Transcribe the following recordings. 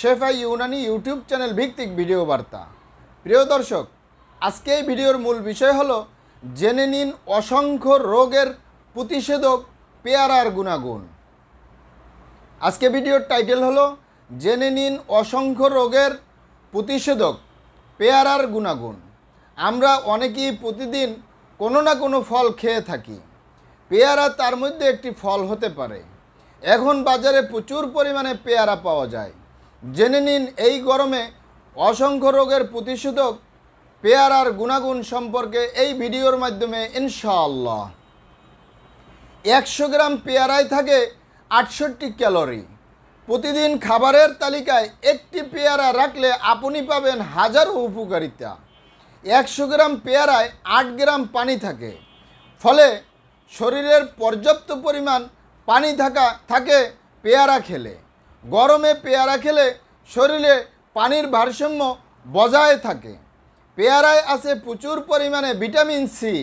শেফাই Unani YouTube channel ভিত্তিক video বার্তা প্রিয় দর্শক আজকে এই ভিডিওর মূল বিষয় হলো জেনে নিন অসংখ্য রোগের প্রতিষেধক পেয়ারার গুণাগুণ আজকে ভিডিওর টাইটেল হল জেনে নিন অসংখ্য রোগের প্রতিষেধক পেয়ারার গুণাগুণ আমরা অনেকেই প্রতিদিন কোনো না কোনো ফল খেয়ে থাকি পেয়ারা তার মধ্যে একটি ফল হতে পারে এখন বাজারে প্রচুর পরিমাণে পেয়ারা পাওয়া যায় জেনে নিন এই গরমে অসংখ্য রোগের প্রতিষেধক পেয়ারার গুণাগুণ সম্পর্কে এই ভিডিওর মাধ্যমে ইনশাআল্লাহ একশো গ্রাম পেয়ারায় থাকে আটষট্টি ক্যালোরি প্রতিদিন খাবারের তালিকায় একটি পেয়ারা রাখলে আপনি পাবেন হাজারো উপকারিতা একশো গ্রাম পেয়ারায় আট গ্রাম পানি থাকে ফলে শরীরের পর্যাপ্ত পরিমাণ পানি থাকা থাকে পেয়ারা খেলে গরমে পেয়ারা খেলে শরীরে পানির ভারসাম্য বজায় থাকে পেয়ারায় আছে প্রচুর পরিমাণে ভিটামিন সি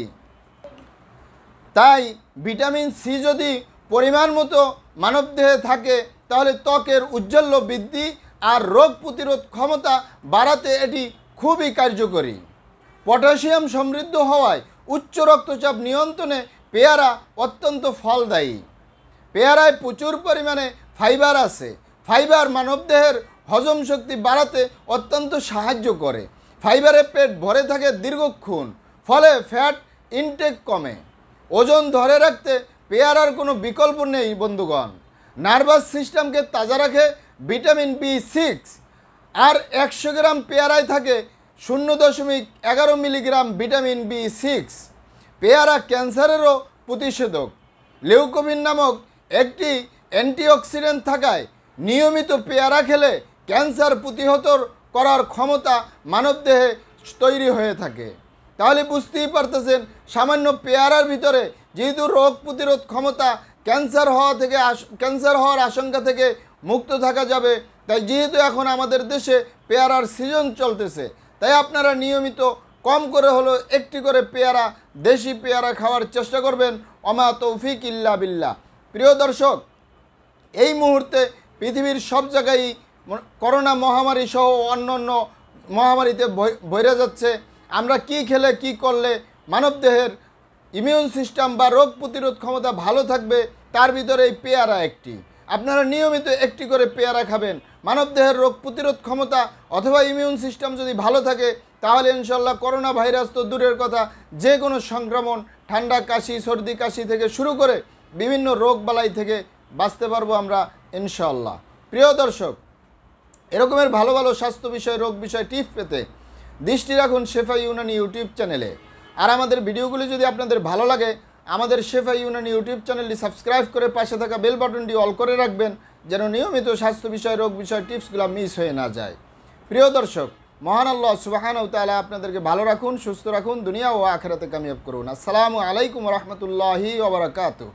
তাই ভিটামিন সি যদি পরিমাণ মতো মানবদেহে থাকে তাহলে ত্বকের উজ্জ্বল্য বৃদ্ধি আর রোগ প্রতিরোধ ক্ষমতা বাড়াতে এটি খুবই কার্যকরী পটাশিয়াম সমৃদ্ধ হওয়ায় উচ্চ রক্তচাপ নিয়ন্ত্রণে পেয়ারা অত্যন্ত ফলদায়ী পেয়ারায় প্রচুর পরিমাণে ফাইবার আছে ফাইবার মানবদেহের হজম শক্তি বাড়াতে অত্যন্ত সাহায্য করে ফাইবারে পেট ভরে থাকে দীর্ঘক্ষণ ফলে ফ্যাট ইনটেক কমে ওজন ধরে রাখতে পেয়ারার কোনো বিকল্প নেই বন্ধুগণ নার্ভাস সিস্টেমকে তাজা রাখে ভিটামিন বি সিক্স আর একশো গ্রাম পেয়ারায় থাকে শূন্য দশমিক এগারো মিলিগ্রাম ভিটামিন বি সিক্স পেয়ারা ক্যান্সারেরও প্রতিষেধক লিউকোমিন নামক একটি অ্যান্টিঅক্সিডেন্ট থাকায় নিয়মিত পেয়ারা খেলে ক্যান্সার প্রতিহত করার ক্ষমতা মানবদেহে তৈরি হয়ে থাকে তাহলে বুঝতেই পারতেছেন সামান্য পেয়ারার ভিতরে যেহেতু রোগ প্রতিরোধ ক্ষমতা ক্যান্সার হওয়া থেকে ক্যান্সার হওয়ার আশঙ্কা থেকে মুক্ত থাকা যাবে তাই যেহেতু এখন আমাদের দেশে পেয়ারার সিজন চলতেছে তাই আপনারা নিয়মিত কম করে হলো একটি করে পেয়ারা দেশি পেয়ারা খাওয়ার চেষ্টা করবেন অমা তৌফিক ইল্লা বিল্লা প্রিয় দর্শক এই মুহূর্তে পৃথিবীর সব জায়গায় করোনা মহামারী সহ অন্য অন্য মহামারীতে বইরে যাচ্ছে আমরা কি খেলে কি করলে মানবদেহের ইমিউন সিস্টেম বা রোগ প্রতিরোধ ক্ষমতা ভালো থাকবে তার ভিতরে এই পেয়ারা একটি আপনারা নিয়মিত একটি করে পেয়ারা খাবেন মানবদেহের রোগ প্রতিরোধ ক্ষমতা অথবা ইমিউন সিস্টেম যদি ভালো থাকে তাহলে ইনশাল্লাহ করোনা ভাইরাস তো দূরের কথা যে কোনো সংক্রমণ ঠান্ডা কাশি সর্দি কাশি থেকে শুরু করে বিভিন্ন রোগ বালাই থেকে বাঁচতে পারবো আমরা ইনশাল্লাহ প্রিয় দর্শক এরকমের ভালো ভালো স্বাস্থ্য বিষয় রোগ বিষয় টিপ পেতে দৃষ্টি রাখুন শেফা ইউনানি ইউটিউব চ্যানেলে আর আমাদের ভিডিওগুলি যদি আপনাদের ভালো লাগে আমাদের শেফা ইউনানি ইউটিউব চ্যানেলটি সাবস্ক্রাইব করে পাশে থাকা বেল বাটনটি অল করে রাখবেন যেন নিয়মিত স্বাস্থ্য বিষয় রোগ বিষয় টিপসগুলো মিস হয়ে না যায় প্রিয় দর্শক মহান আল্লাহ সুবাহানও তালা আপনাদেরকে ভালো রাখুন সুস্থ রাখুন দুনিয়া ও আখেরাতে কামিয়াব করুন আসসালামু আলাইকুম রহমতুল্লাহি ওবরাকাতু